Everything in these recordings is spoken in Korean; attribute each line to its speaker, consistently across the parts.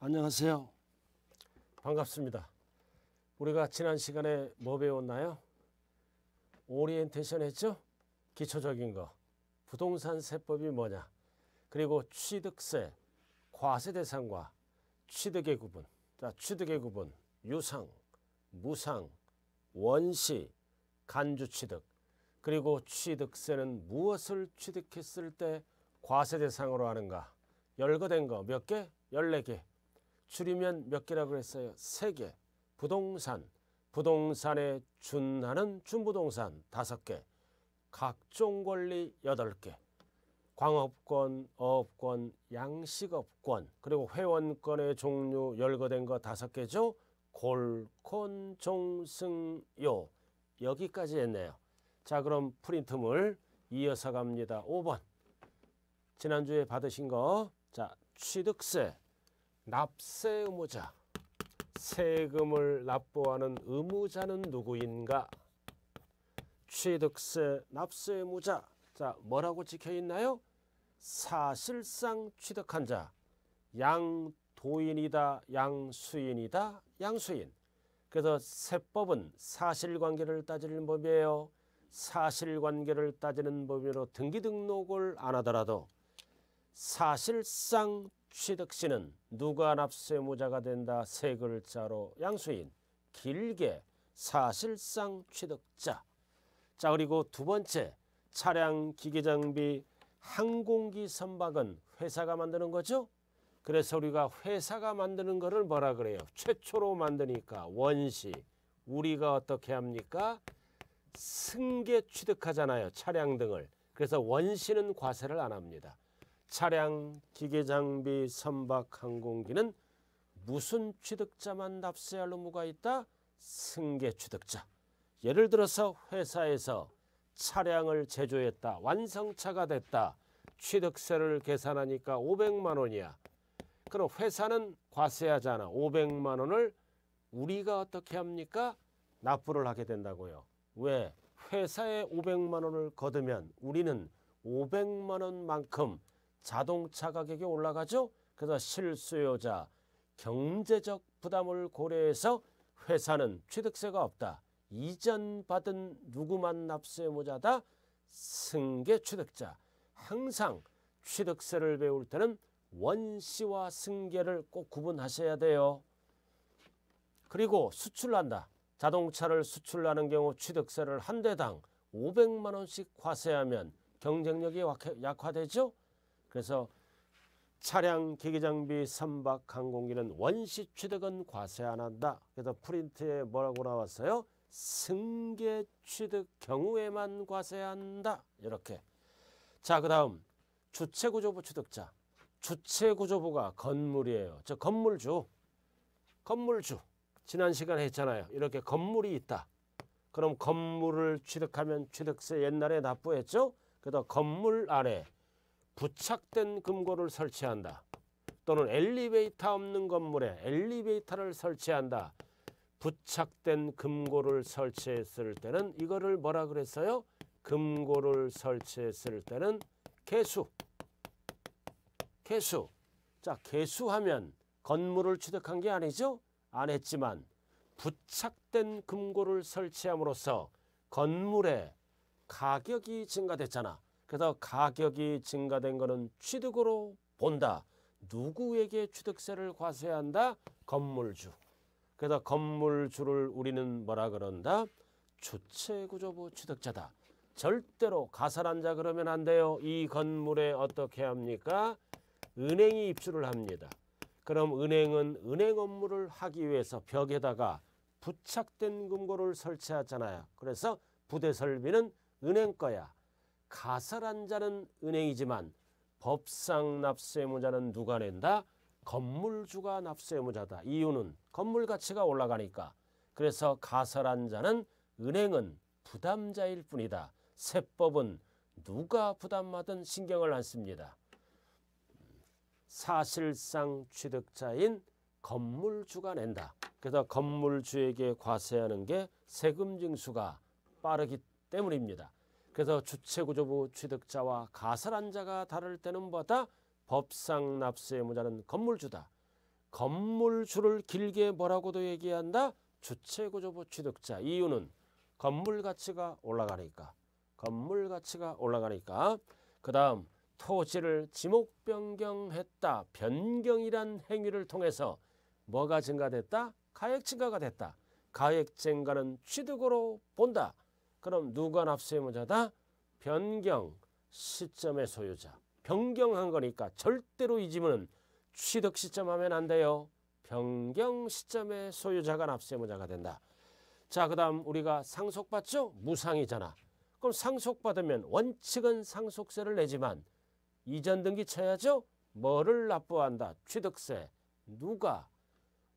Speaker 1: 안녕하세요. 반갑습니다. 우리가 지난 시간에 뭐 배웠나요? 오리엔테이션 했죠? 기초적인 거. 부동산 세법이 뭐냐? 그리고 취득세, 과세 대상과 취득의 구분. 자, 취득의 구분. 유상, 무상, 원시, 간주 취득. 그리고 취득세는 무엇을 취득했을 때 과세 대상으로 하는가? 열거된 거 몇 개? 열네 개 줄이면 몇 개라고 그랬어요? 세 개. 부동산, 부동산에 준하는 준부동산 다섯 개. 각종 권리 여덟 개. 광업권, 어업권, 양식업권, 그리고 회원권의 종류 열거된 거 다섯 개죠. 골콘, 종승요. 여기까지 했네요. 자, 그럼 프린트물 이어서 갑니다. 5번. 지난주에 받으신 거. 자, 취득세. 납세 의무자, 세금을 납부하는 의무자는 누구인가? 취득세 납세 의무자, 자 뭐라고 찍혀있나요? 사실상 취득한 자, 양도인이다, 양수인이다, 양수인. 그래서 세법은 사실관계를 따지는 법이에요. 사실관계를 따지는 법으로 등기등록을 안 하더라도 사실상 취득 시는 누가 납세무자가 된다 세 글자로 양수인 길게 사실상 취득자 자 그리고 두 번째 차량 기계장비 항공기 선박은 회사가 만드는 거죠 그래서 우리가 회사가 만드는 거를 뭐라 그래요 최초로 만드니까 원시 우리가 어떻게 합니까 승계 취득하잖아요 차량 등을 그래서 원시는 과세를 안 합니다 차량, 기계 장비, 선박, 항공기는 무슨 취득자만 납세할 의무가 있다? 승계 취득자. 예를 들어서 회사에서 차량을 제조했다. 완성차가 됐다. 취득세를 계산하니까 500만 원이야. 그럼 회사는 과세하잖아. 500만 원을 우리가 어떻게 합니까? 납부를 하게 된다고요. 왜? 회사에 500만 원을 거두면 우리는 500만 원만큼 자동차 가격이 올라가죠. 그래서 실수요자 경제적 부담을 고려해서 회사는 취득세가 없다. 이전 받은 누구만 납세의자다 승계 취득자. 항상 취득세를 배울 때는 원시와 승계를 꼭 구분하셔야 돼요. 그리고 수출한다. 자동차를 수출하는 경우 취득세를 한 대당 500만 원씩 과세하면 경쟁력이 약화되죠. 그래서 차량, 기계장비, 선박, 항공기는 원시 취득은 과세 안 한다. 그래서 프린트에 뭐라고 나왔어요? 승계 취득 경우에만 과세한다. 이렇게. 자, 그 다음 주체구조부 취득자. 주체구조부가 건물이에요. 저 건물주. 건물주. 지난 시간에 했잖아요. 이렇게 건물이 있다. 그럼 건물을 취득하면 취득세 옛날에 납부했죠? 그래서 건물 아래 부착된 금고를 설치한다. 또는 엘리베이터 없는 건물에 엘리베이터를 설치한다. 부착된 금고를 설치했을 때는 이거를 뭐라 그랬어요? 금고를 설치했을 때는 개수. 개수. 자, 개수하면 건물을 취득한 게 아니죠? 안 했지만 부착된 금고를 설치함으로써 건물의 가격이 증가됐잖아. 그래서 가격이 증가된 것은 취득으로 본다. 누구에게 취득세를 과세한다? 건물주. 그래서 건물주를 우리는 뭐라 그런다? 주체구조부 취득자다. 절대로 가산한 자 그러면 안 돼요. 이 건물에 어떻게 합니까? 은행이 입주를 합니다. 그럼 은행은 은행 업무를 하기 위해서 벽에다가 부착된 금고를 설치하잖아요. 그래서 부대 설비는 은행 거야. 가설한 자는 은행이지만 법상 납세 의무자는 누가 낸다? 건물주가 납세 의무자다. 이유는 건물 가치가 올라가니까. 그래서 가설한 자는 은행은 부담자일 뿐이다. 세법은 누가 부담하든 신경을 안 씁니다. 사실상 취득자인 건물주가 낸다. 그래서 건물주에게 과세하는 게 세금 징수가 빠르기 때문입니다. 그래서 주체구조부 취득자와 가설한 자가 다를 때는 뭐다? 법상 납세의 무자는 건물주다. 건물주를 길게 뭐라고도 얘기한다? 주체구조부 취득자. 이유는 건물 가치가 올라가니까. 건물 가치가 올라가니까. 그 다음 토지를 지목 변경했다. 변경이란 행위를 통해서 뭐가 증가됐다? 가액 증가가 됐다. 가액 증가는 취득으로 본다. 그럼 누가 납세의무자다? 변경 시점의 소유자. 변경한 거니까 절대로 이 지문은 취득 시점 하면 안 돼요. 변경 시점의 소유자가 납세의무자가 된다. 자, 그 다음 우리가 상속받죠? 무상이잖아. 그럼 상속받으면 원칙은 상속세를 내지만 이전 등기 쳐야죠? 뭐를 납부한다? 취득세. 누가?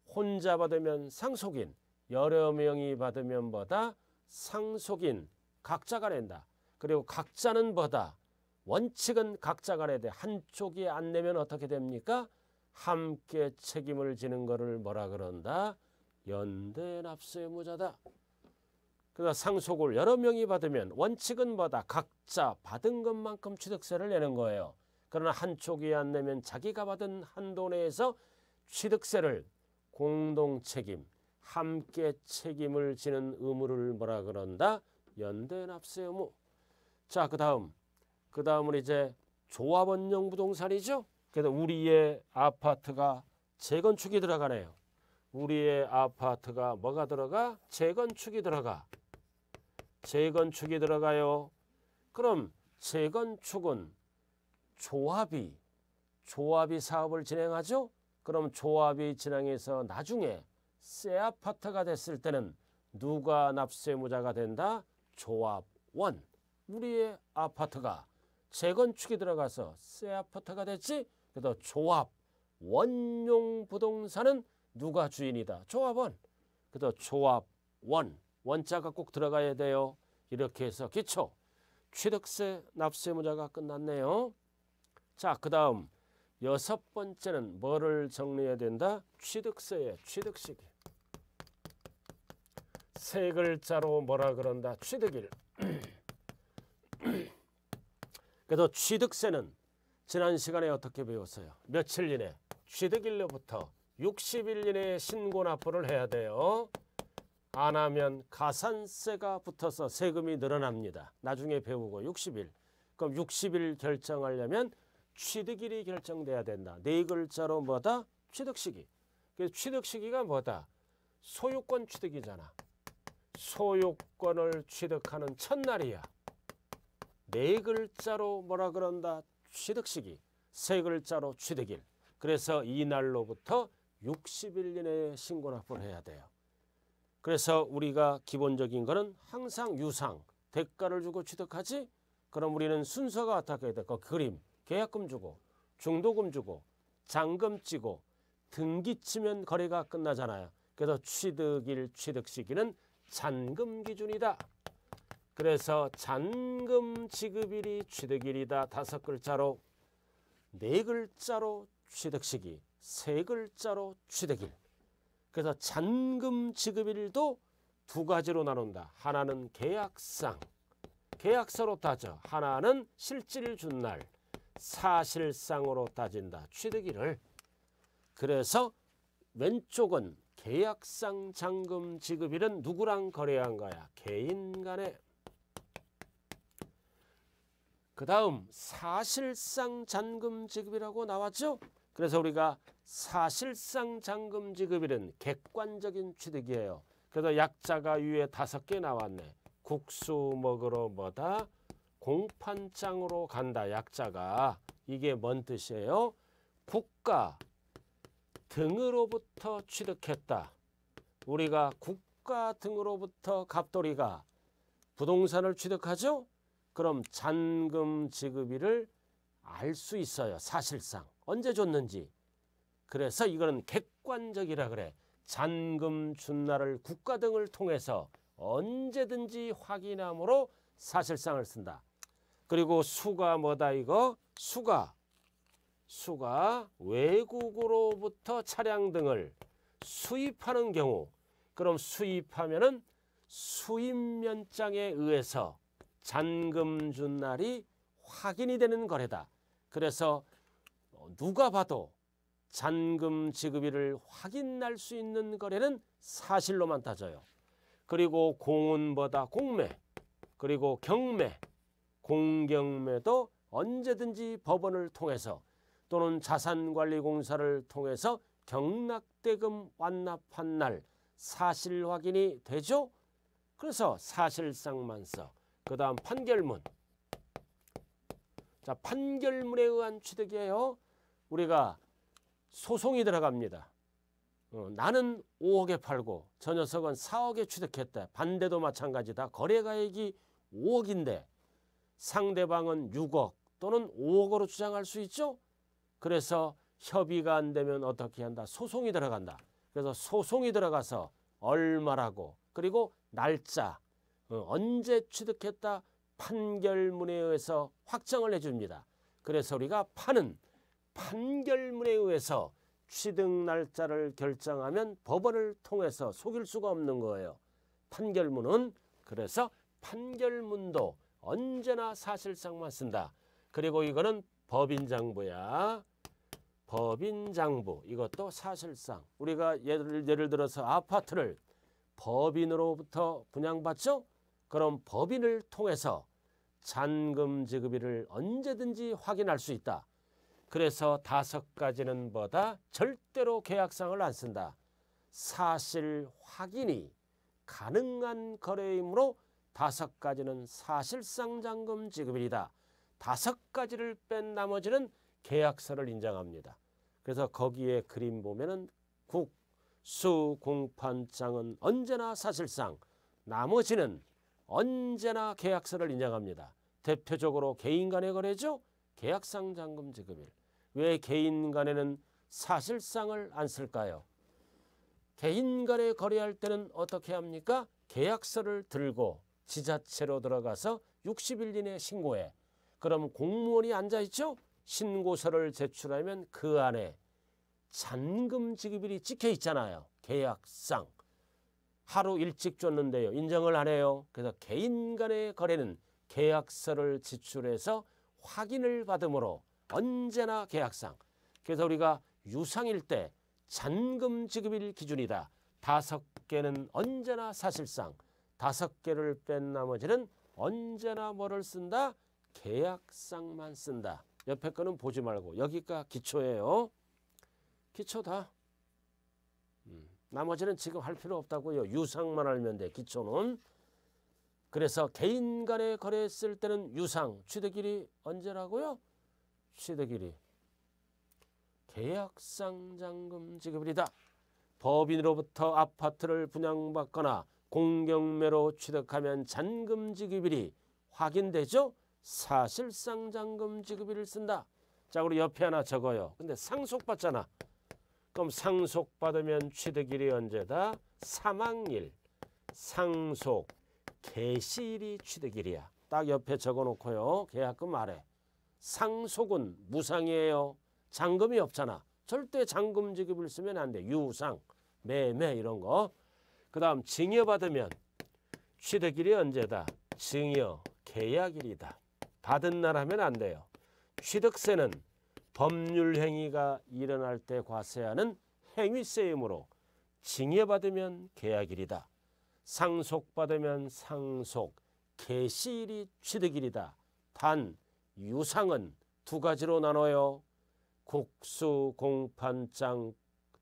Speaker 1: 혼자 받으면 상속인, 여러 명이 받으면 뭐다? 상속인 각자가 낸다. 그리고 각자는 뭐다. 원칙은 각자가 내야 돼. 한쪽이 안 내면 어떻게 됩니까? 함께 책임을 지는 거를 뭐라 그런다? 연대 납세 무자다. 그러니까 상속을 여러 명이 받으면 원칙은 뭐다? 각자 받은 것만큼 취득세를 내는 거예요. 그러나 한쪽이 안 내면 자기가 받은 한도 내에서 취득세를 공동 책임 함께 책임을 지는 의무를 뭐라 그런다? 연대납세 의무. 자, 그 다음. 그 다음은 이제 조합원용 부동산이죠. 그래서 우리의 아파트가 재건축이 들어가네요. 우리의 아파트가 뭐가 들어가? 재건축이 들어가. 재건축이 들어가요. 그럼 재건축은 조합이 조합이 사업을 진행하죠. 그럼 조합이 진행해서 나중에 새아파트가 됐을 때는 누가 납세무자가 된다? 조합원. 우리의 아파트가 재건축이 들어가서 세아파트가 됐지? 그래서 조합, 원용 부동산은 누가 주인이다? 조합원. 그래서 조합원, 원자가 꼭 들어가야 돼요. 이렇게 해서 기초, 취득세 납세무자가 끝났네요. 자, 그 다음 여섯 번째는 뭐를 정리해야 된다? 취득세의 취득시기. 세 글자로 뭐라 그런다. 취득일. 그래도 취득세는 지난 시간에 어떻게 배웠어요? 며칠 이내 취득일로부터 60일 이내에 신고 납부를 해야 돼요. 안 하면 가산세가 붙어서 세금이 늘어납니다. 나중에 배우고 60일. 그럼 60일 결정하려면 취득일이 결정돼야 된다. 네 글자로 뭐다? 취득시기. 그래서 취득시기가 뭐다? 소유권 취득이잖아. 소유권을 취득하는 첫날이야. 네 글자로 뭐라 그런다? 취득시기. 세 글자로 취득일. 그래서 이날로부터 60일 이내에 신고납부를 해야 돼요. 그래서 우리가 기본적인 거는 항상 유상, 대가를 주고 취득하지? 그럼 우리는 순서가 어떻게 될까? 그림, 계약금 주고, 중도금 주고, 잔금 찌고, 등기 치면 거래가 끝나잖아요. 그래서 취득일, 취득 시기는 잔금 기준이다. 그래서 잔금 지급일이 취득일이다. 다섯 글자로 네 글자로 취득 시기 세 글자로 취득일. 그래서 잔금 지급일도 두 가지로 나눈다. 하나는 계약상 계약서로 따져 하나는 실질 준날 사실상으로 따진다. 취득일을 그래서 왼쪽은 계약상 잔금 지급일은 누구랑 거래한 거야? 개인 간에. 그 다음 사실상 잔금 지급이라고 나왔죠? 그래서 우리가 사실상 잔금 지급일은 객관적인 취득이에요. 그래서 약자가 위에 다섯 개 나왔네. 국수 먹으러 뭐다? 공판장으로 간다. 약자가. 이게 뭔 뜻이에요? 국가 등으로부터 취득했다. 우리가 국가 등으로부터 갑돌이가 부동산을 취득하죠. 그럼 잔금 지급일을 알 수 있어요. 사실상 언제 줬는지. 그래서 이거는 객관적이라 그래. 잔금 준 날을 국가 등을 통해서 언제든지 확인함으로 사실상을 쓴다. 그리고 수가 뭐다 이거? 수가 수가 외국으로부터 차량 등을 수입하는 경우 그럼 수입하면은 수입면장에 의해서 잔금 준 날이 확인이 되는 거래다. 그래서 누가 봐도 잔금 지급일을 확인할 수 있는 거래는 사실로만 따져요. 그리고 공운보다 공매, 그리고 경매, 공경매도 언제든지 법원을 통해서 또는 자산관리공사를 통해서 경락대금 완납한 날 사실 확인이 되죠. 그래서 사실상만서 그 다음 판결문 자 판결문에 의한 취득이에요. 우리가 소송이 들어갑니다. 어, 나는 5억에 팔고 저 녀석은 4억에 취득했다. 반대도 마찬가지다. 거래가액이 5억인데 상대방은 6억 또는 5억으로 주장할 수 있죠. 그래서 협의가 안 되면 어떻게 한다? 소송이 들어간다. 그래서 소송이 들어가서 얼마라고 그리고 날짜 어, 언제 취득했다 판결문에 의해서 확정을 해줍니다. 그래서 우리가 파는 판결문에 의해서 취득 날짜를 결정하면 법원을 통해서 속일 수가 없는 거예요. 판결문은 그래서 판결문도 언제나 사실상만 쓴다. 그리고 이거는 법인장부야. 법인장부 이것도 사실상 우리가 예를, 예를 들어서 아파트를 법인으로부터 분양받죠. 그럼 법인을 통해서 잔금 지급일을 언제든지 확인할 수 있다. 그래서 다섯 가지는 뭐다? 절대로 계약상을 안 쓴다. 사실 확인이 가능한 거래이므로 다섯 가지는 사실상 잔금 지급일이다. 다섯 가지를 뺀 나머지는 계약서를 인정합니다. 그래서 거기에 그림 보면은 국, 수, 공판장은 언제나 사실상 나머지는 언제나 계약서를 인정합니다. 대표적으로 개인 간의 거래죠. 계약상 잔금 지급일. 왜 개인 간에는 사실상을 안 쓸까요? 개인 간에 거래할 때는 어떻게 합니까? 계약서를 들고 지자체로 들어가서 60일 이내 신고해. 그럼 공무원이 앉아있죠? 신고서를 제출하면 그 안에 잔금 지급일이 찍혀 있잖아요. 계약상. 하루 일찍 줬는데요. 인정을 안 해요. 그래서 개인 간의 거래는 계약서를 지출해서 확인을 받으므로 언제나 계약상. 그래서 우리가 유상일 때 잔금 지급일 기준이다. 다섯 개는 언제나 사실상, 다섯 개를 뺀 나머지는 언제나 뭐를 쓴다? 계약상만 쓴다. 옆에 거는 보지 말고 여기가 기초예요. 기초다. 음, 나머지는 지금 할 필요 없다고요. 유상만 알면 돼. 기초는. 그래서 개인 간의 거래했을 때는 유상, 취득일이 언제라고요? 취득일이. 계약상 잔금 지급일이다. 법인으로부터 아파트를 분양받거나 공경매로 취득하면 잔금 지급일이 확인되죠? 사실상 잔금 지급일을 쓴다. 자 그리고 옆에 하나 적어요. 근데 상속받잖아. 그럼 상속받으면 취득일이 언제다? 사망일. 상속. 개시일이 취득일이야. 딱 옆에 적어놓고요. 계약금 아래. 상속은 무상이에요. 잔금이 없잖아. 절대 잔금 지급을 쓰면 안 돼. 유상, 매매 이런 거. 그 다음 증여받으면 취득일이 언제다? 증여, 계약일이다. 받은 날 하면 안 돼요. 취득세는 법률 행위가 일어날 때 과세하는 행위세이므로 징여받으면 계약일이다. 상속받으면 상속, 개시일이 취득일이다. 단 유상은 두 가지로 나눠요. 국수 공판장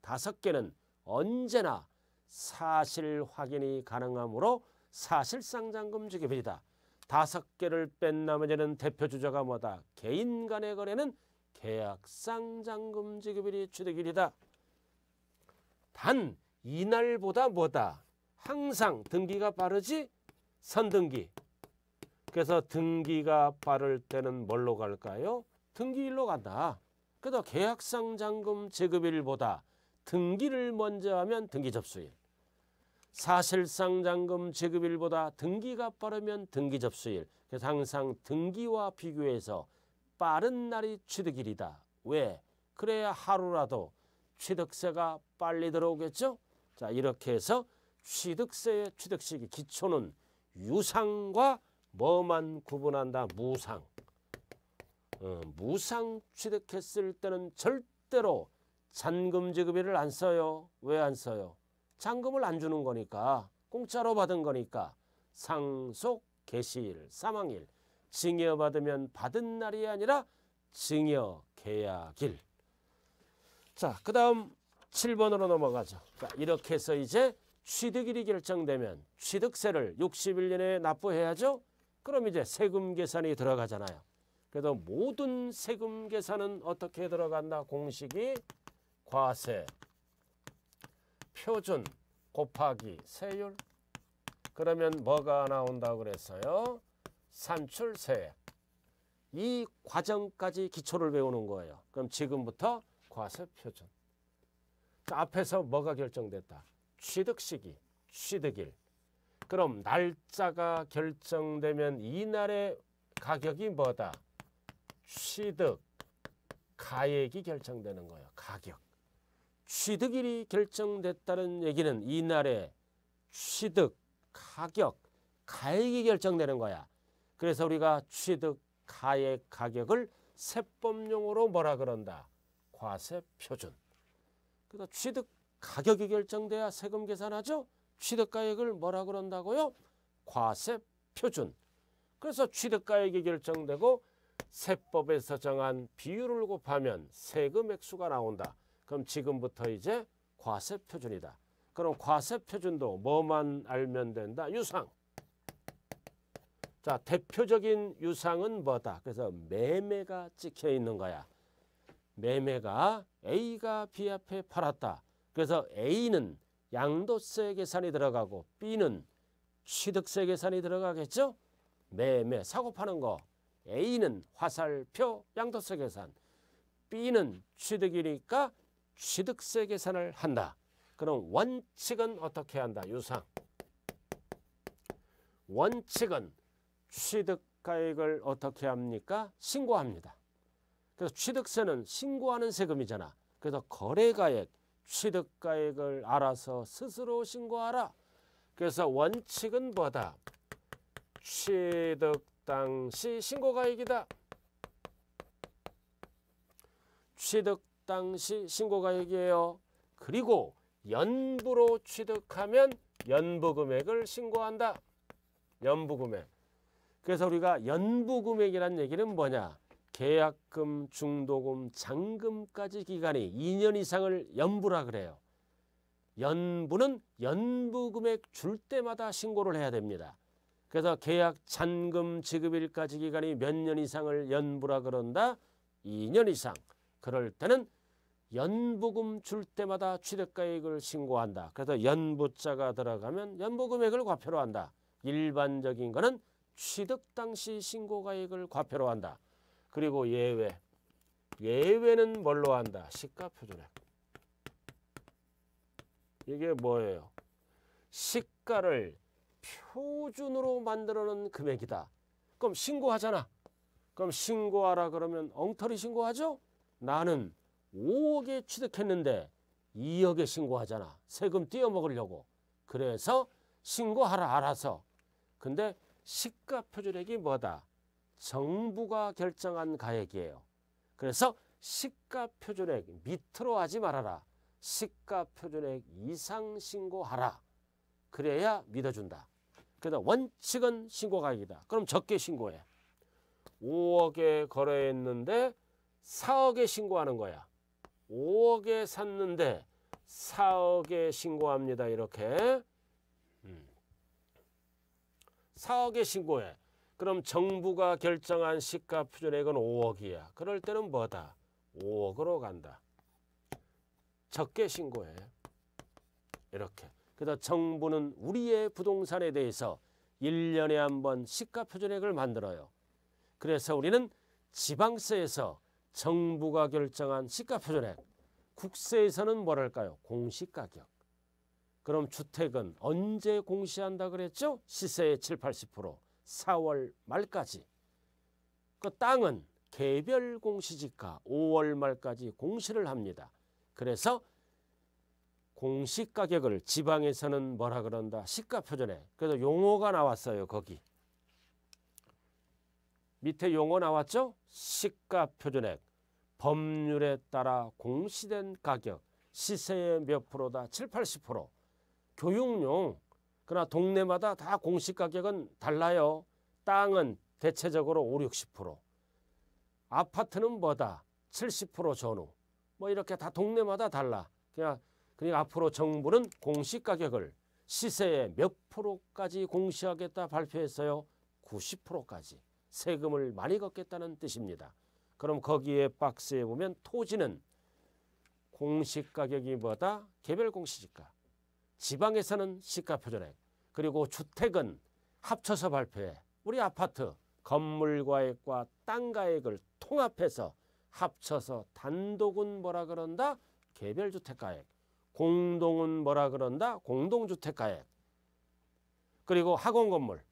Speaker 1: 다섯 개는 언제나 사실 확인이 가능하므로 사실상 잔금 지급이다. 다섯 개를 뺀 나머지는 대표 주자가 뭐다. 개인 간의 거래는 계약상 잔금 지급일이 취득일이다. 단 이날보다 뭐다. 항상 등기가 빠르지 선등기. 그래서 등기가 빠를 때는 뭘로 갈까요? 등기일로 간다. 그래서 계약상 잔금 지급일보다 등기를 먼저 하면 등기 접수일. 사실상 잔금 지급일보다 등기가 빠르면 등기 접수일. 그래서 항상 등기와 비교해서 빠른 날이 취득일이다. 왜? 그래야 하루라도 취득세가 빨리 들어오겠죠? 자 이렇게 해서 취득세의 취득시기 기초는 유상과 뭐만 구분한다? 무상. 어, 무상 취득했을 때는 절대로 잔금 지급일을 안 써요. 왜 안 써요? 잔금을 안 주는 거니까 공짜로 받은 거니까 상속 개시일 사망일 증여받으면 받은 날이 아니라 증여 계약일 자그 다음 7번으로 넘어가죠 자, 이렇게 해서 이제 취득일이 결정되면 취득세를 61년에 납부해야죠 그럼 이제 세금 계산이 들어가잖아요 그래서 모든 세금 계산은 어떻게 들어간다 공식이 과세 표준 곱하기 세율 그러면 뭐가 나온다고 그랬어요? 산출세. 액이 과정까지 기초를 배우는 거예요. 그럼 지금부터 과세표준. 앞에서 뭐가 결정됐다? 취득시기, 취득일. 그럼 날짜가 결정되면 이날의 가격이 뭐다? 취득, 가액이 결정되는 거예요. 가격. 취득일이 결정됐다는 얘기는 이날에 취득, 가격, 가액이 결정되는 거야. 그래서 우리가 취득, 가액, 가격을 세법용으로 뭐라 그런다. 과세표준. 그래서 취득 가격이 결정돼야 세금 계산하죠. 취득가액을 뭐라 그런다고요? 과세표준. 그래서 취득가액이 결정되고 세법에서 정한 비율을 곱하면 세금 액수가 나온다. 그럼 지금부터 이제 과세 표준이다. 그럼 과세 표준도 뭐만 알면 된다? 유상. 자, 대표적인 유상은 뭐다? 그래서 매매가 찍혀 있는 거야. 매매가 A가 B 앞에 팔았다. 그래서 A는 양도세 계산이 들어가고 B는 취득세 계산이 들어가겠죠? 매매 사고 파는 거 A는 화살표 양도세 계산 B는 취득이니까 취득세 계산을 한다. 그럼 원칙은 어떻게 한다? 유상. 원칙은 취득가액을 어떻게 합니까? 신고합니다. 그래서 취득세는 신고하는 세금이잖아. 그래서 거래가액, 취득가액을 알아서 스스로 신고하라. 그래서 원칙은 뭐다? 취득 당시 신고가액이다. 취득 당시 신고가액이에요. 그리고 연부로 취득하면 연부금액을 신고한다. 연부금액. 그래서 우리가 연부금액이라는 얘기는 뭐냐. 계약금, 중도금, 잔금까지 기간이 2년 이상을 연부라 그래요. 연부는 연부금액 줄 때마다 신고를 해야 됩니다. 그래서 계약 잔금 지급일까지 기간이 몇 년 이상을 연부라 그런다. 2년 이상. 그럴 때는 연부금 줄 때마다 취득가액을 신고한다. 그래서 연부자가 들어가면 연부금액을 과표로 한다. 일반적인 거는 취득 당시 신고가액을 과표로 한다. 그리고 예외. 예외는 뭘로 한다? 시가표준액. 이게 뭐예요? 시가를 표준으로 만들어놓은 금액이다. 그럼 신고하잖아. 그럼 신고하라 그러면 엉터리 신고하죠? 나는 5억에 취득했는데 2억에 신고하잖아. 세금 띄어먹으려고. 그래서 신고하라 알아서. 근데 시가 표준액이 뭐다? 정부가 결정한 가액이에요. 그래서 시가 표준액 밑으로 하지 말아라. 시가 표준액 이상 신고하라. 그래야 믿어준다. 그래서 원칙은 신고 가액이다. 그럼 적게 신고해. 5억에 거래했는데 4억에 신고하는 거야. 5억에 샀는데 4억에 신고합니다. 이렇게. 4억에 음. 신고해. 그럼 정부가 결정한 시가표준액은 5억이야. 그럴 때는 뭐다? 5억으로 간다. 적게 신고해. 이렇게. 그래서 정부는 우리의 부동산에 대해서 1년에 한 번 시가표준액을 만들어요. 그래서 우리는 지방세에서 정부가 결정한 시가표준액 국세에서는 뭐랄까요? 공시가격. 그럼 주택은 언제 공시한다 그랬죠? 시세의 7, 80% 4월 말까지. 그 땅은 개별 공시지가 5월 말까지 공시를 합니다. 그래서 공시가격을 지방에서는 뭐라 그런다? 시가표준에. 그래서 용어가 나왔어요. 거기. 밑에 용어 나왔죠? 시가 표준액. 법률에 따라 공시된 가격. 시세의 몇 프로다? 7, 80%. 교육용. 그러나 동네마다 다 공시 가격은 달라요. 땅은 대체적으로 5, 60%. 아파트는 뭐다? 70% 전후. 뭐 이렇게 다 동네마다 달라. 그냥 그러니까 앞으로 정부는 공시 가격을 시세의 몇 프로까지 공시하겠다 발표했어요. 90%까지. 세금을 많이 걷겠다는 뜻입니다. 그럼 거기에 박스에 보면 토지는 공시 가격이보다 개별 공시지가, 지방에서는 시가 표준액, 그리고 주택은 합쳐서 발표해. 우리 아파트 건물과액과 땅가액을 통합해서 합쳐서 단독은 뭐라 그런다? 개별주택가액. 공동은 뭐라 그런다? 공동주택가액. 그리고 학원 건물,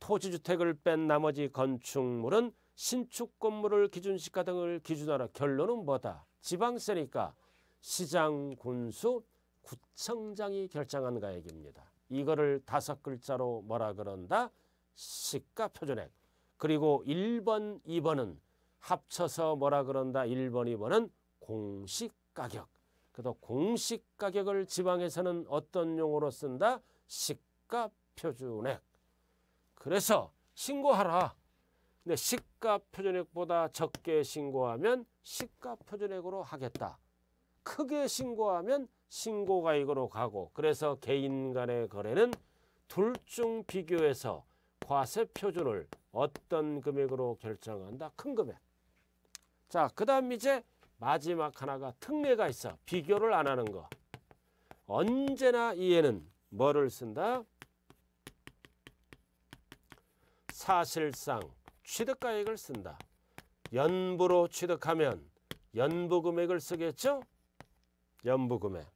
Speaker 1: 토지주택을 뺀 나머지 건축물은 신축 건물을 기준시가 등을 기준하라. 결론은 뭐다? 지방세니까 시장, 군수, 구청장이 결정한 가액입니다. 이거를 다섯 글자로 뭐라 그런다? 시가 표준액. 그리고 1번, 2번은 합쳐서 뭐라 그런다? 1번, 2번은 공시가격. 그래서 공시가격을 지방에서는 어떤 용어로 쓴다? 시가 표준액. 그래서 신고하라. 근데 네, 시가표준액보다 적게 신고하면 시가표준액으로 하겠다. 크게 신고하면 신고가액으로 가고 그래서 개인 간의 거래는 둘 중 비교해서 과세표준을 어떤 금액으로 결정한다? 큰 금액. 자, 그 다음 이제 마지막 하나가 특례가 있어. 비교를 안 하는 거. 언제나 이해는 뭐를 쓴다? 사실상 취득가액을 쓴다. 연부로 취득하면 연부금액을 쓰겠죠? 연부금액.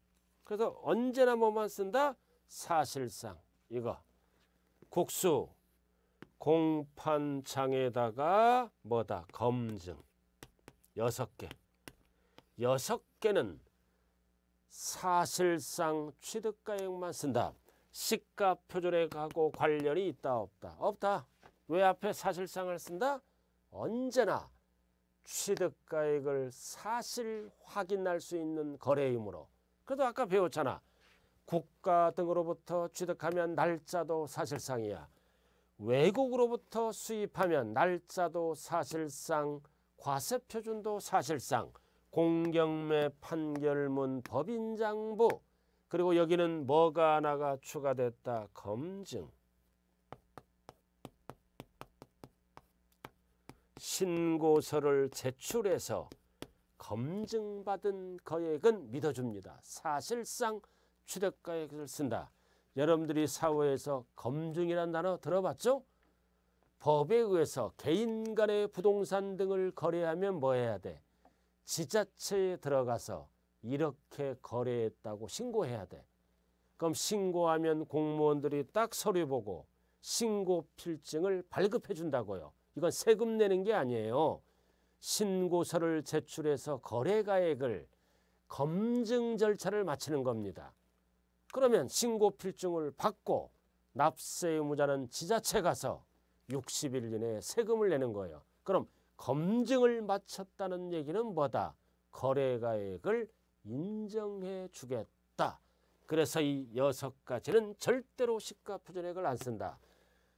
Speaker 1: 그래서 언제나 뭐만 쓴다? 사실상 이거. 국수 공판장에다가 뭐다? 검증. 여섯 개. 여섯 개는 사실상 취득가액만 쓴다. 시가표준액하고 관련이 있다 없다? 없다. 왜 앞에 사실상을 쓴다? 언제나 취득가액을 사실 확인할 수 있는 거래이므로 그래도 아까 배웠잖아. 국가 등으로부터 취득하면 날짜도 사실상이야. 외국으로부터 수입하면 날짜도 사실상, 과세 표준도 사실상, 공경매 판결문 법인장부, 그리고 여기는 뭐가 하나가 추가됐다 검증. 신고서를 제출해서 검증받은 거액은 믿어줍니다. 사실상 취득가액을 쓴다. 여러분들이 사회에서 검증이라는 단어 들어봤죠? 법에 의해서 개인 간의 부동산 등을 거래하면 뭐 해야 돼? 지자체에 들어가서 이렇게 거래했다고 신고해야 돼. 그럼 신고하면 공무원들이 딱 서류 보고 신고 필증을 발급해 준다고요. 이건 세금 내는 게 아니에요. 신고서를 제출해서 거래가액을 검증 절차를 마치는 겁니다. 그러면 신고 필증을 받고 납세 의무자는 지자체 가서 60일 이내에 세금을 내는 거예요. 그럼 검증을 마쳤다는 얘기는 뭐다? 거래가액을 인정해 주겠다. 그래서 이 여섯 가지는 절대로 시가표준액을 안 쓴다.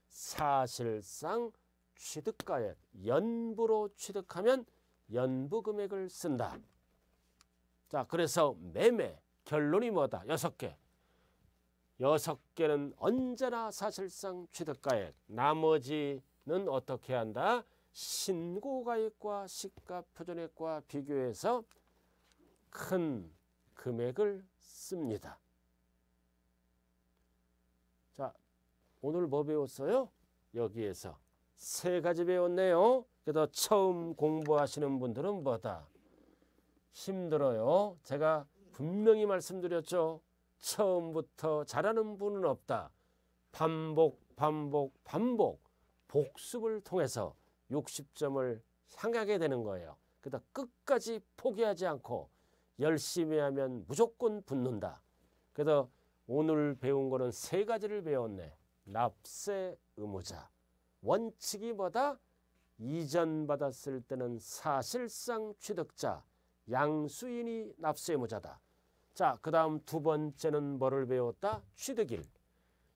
Speaker 1: 사실상 취득가액 연부로 취득하면 연부 금액을 쓴다. 자, 그래서 매매 결론이 뭐다? 여섯 개. 여섯 개는 언제나 사실상 취득가액. 나머지는 어떻게 한다? 신고가액과 시가표준액과 비교해서 큰 금액을 씁니다. 자, 오늘 뭐 배웠어요? 여기에서 세 가지 배웠네요. 그래서 처음 공부하시는 분들은 뭐다? 힘들어요. 제가 분명히 말씀드렸죠. 처음부터 잘하는 분은 없다. 반복, 반복, 반복. 복습을 통해서 60점을 향하게 되는 거예요. 그다 끝까지 포기하지 않고 열심히 하면 무조건 붙는다. 그래서 오늘 배운 거는 세 가지를 배웠네. 납세 의무자. 원칙이 뭐다? 이전 받았을 때는 사실상 취득자, 양수인이 납세의무자다. 자, 그 다음 두 번째는 뭐를 배웠다? 취득일.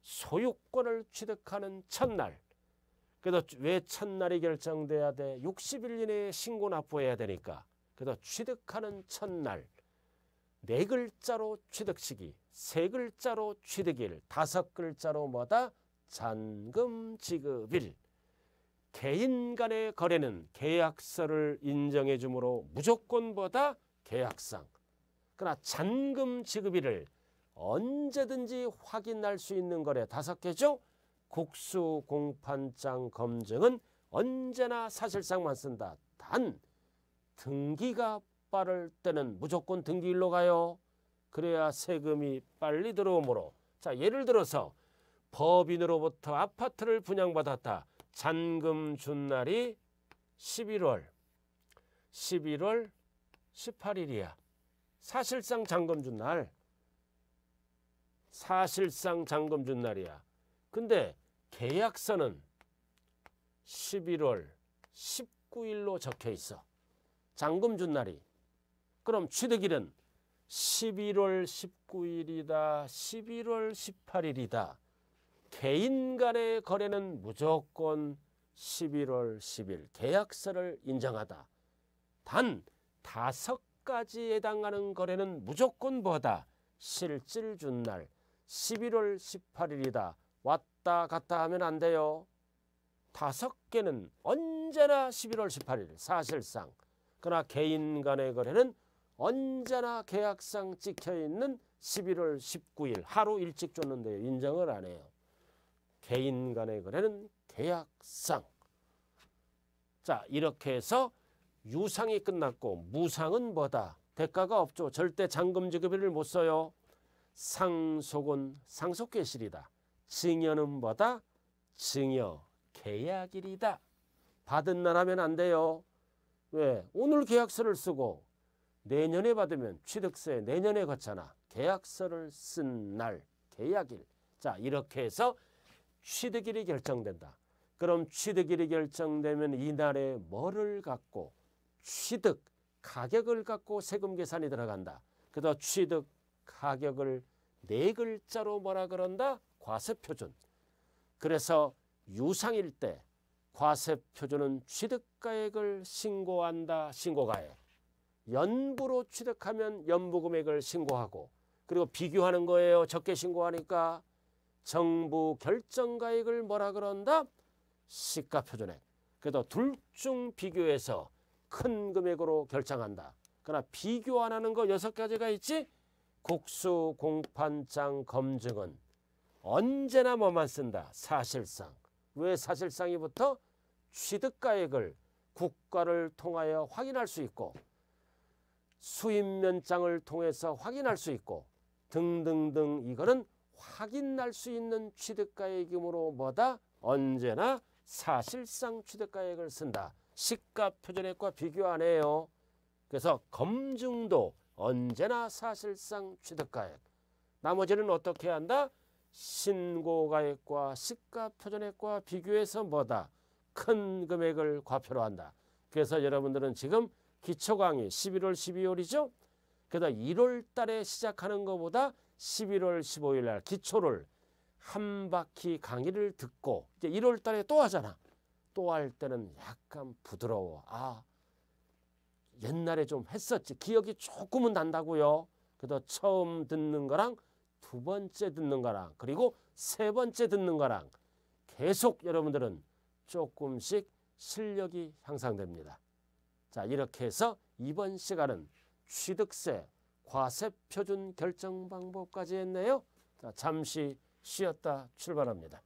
Speaker 1: 소유권을 취득하는 첫날. 그래서 왜 첫날이 결정돼야 돼? 60일 이내에 신고 납부해야 되니까. 그래서 취득하는 첫날. 네 글자로 취득 시기, 세 글자로 취득일, 다섯 글자로 뭐다? 잔금 지급일. 개인 간의 거래는 계약서를 인정해 주므로 무조건보다 계약상 그러나 잔금 지급일을 언제든지 확인할 수 있는 거래 다섯 개죠. 국수 공판장 검증은 언제나 사실상만 쓴다. 단 등기가 빠를 때는 무조건 등기일로 가요. 그래야 세금이 빨리 들어오므로 자 예를 들어서 법인으로부터 아파트를 분양받았다. 잔금 준 날이 11월 11월 18일이야. 사실상 잔금 준 날. 사실상 잔금 준 날이야. 근데 계약서는 11월 19일로 적혀 있어. 잔금 준 날이. 그럼 취득일은 11월 19일이다. 11월 18일이다. 개인 간의 거래는 무조건 11월 10일 계약서를 인정하다. 단 다섯 가지에 해당하는 거래는 무조건 뭐다? 실질 준날 11월 18일이다. 왔다 갔다 하면 안 돼요. 다섯 개는 언제나 11월 18일 사실상 그러나 개인 간의 거래는 언제나 계약상 찍혀있는 11월 19일 하루 일찍 줬는데 인정을 안 해요. 개인 간의 거래는 계약상. 자 이렇게 해서 유상이 끝났고 무상은 뭐다? 대가가 없죠. 절대 잔금지급비를 못 써요. 상속은 상속계실이다. 증여는 뭐다? 증여 계약일이다. 받은 날 하면 안 돼요. 왜? 오늘 계약서를 쓰고 내년에 받으면 취득세 내년에 걷잖아. 계약서를 쓴 날 계약일. 자 이렇게 해서 취득일이 결정된다. 그럼 취득일이 결정되면 이날에 뭐를 갖고 취득 가격을 갖고 세금 계산이 들어간다. 그래서 취득 가격을 네 글자로 뭐라 그런다? 과세표준. 그래서 유상일 때 과세표준은 취득가액을 신고한다. 신고가액. 연부로 취득하면 연부금액을 신고하고 그리고 비교하는 거예요. 적게 신고하니까 정부 결정가액을 뭐라 그런다? 시가표준액. 그래도둘 중 비교해서 큰 금액으로 결정한다. 그러나 비교 안 하는 거 여섯 가지가 있지? 국수, 공판장, 검증은 언제나 뭐만 쓴다. 사실상. 왜 사실상이 부터 취득가액을 국가를 통하여 확인할 수 있고 수입면장을 통해서 확인할 수 있고 등등등 이거는 확인할 수 있는 취득가액이므로 뭐다? 언제나 사실상 취득가액을 쓴다. 시가 표준액과 비교 안 해요. 그래서 검증도 언제나 사실상 취득가액. 나머지는 어떻게 한다? 신고가액과 시가 표준액과 비교해서 뭐다? 큰 금액을 과표로 한다. 그래서 여러분들은 지금 기초 강의 11월 12월이죠. 그래서 1월 달에 시작하는 것보다 11월 15일 날 기초를 한 바퀴 강의를 듣고 이제 1월 달에 또 하잖아. 또 할 때는 약간 부드러워. 아, 옛날에 좀 했었지. 기억이 조금은 난다고요. 그래서 처음 듣는 거랑 두 번째 듣는 거랑 그리고 세 번째 듣는 거랑 계속 여러분들은 조금씩 실력이 향상됩니다. 자, 이렇게 해서 이번 시간은 취득세 과세 표준 결정 방법까지 했네요. 자, 잠시 쉬었다 출발합니다.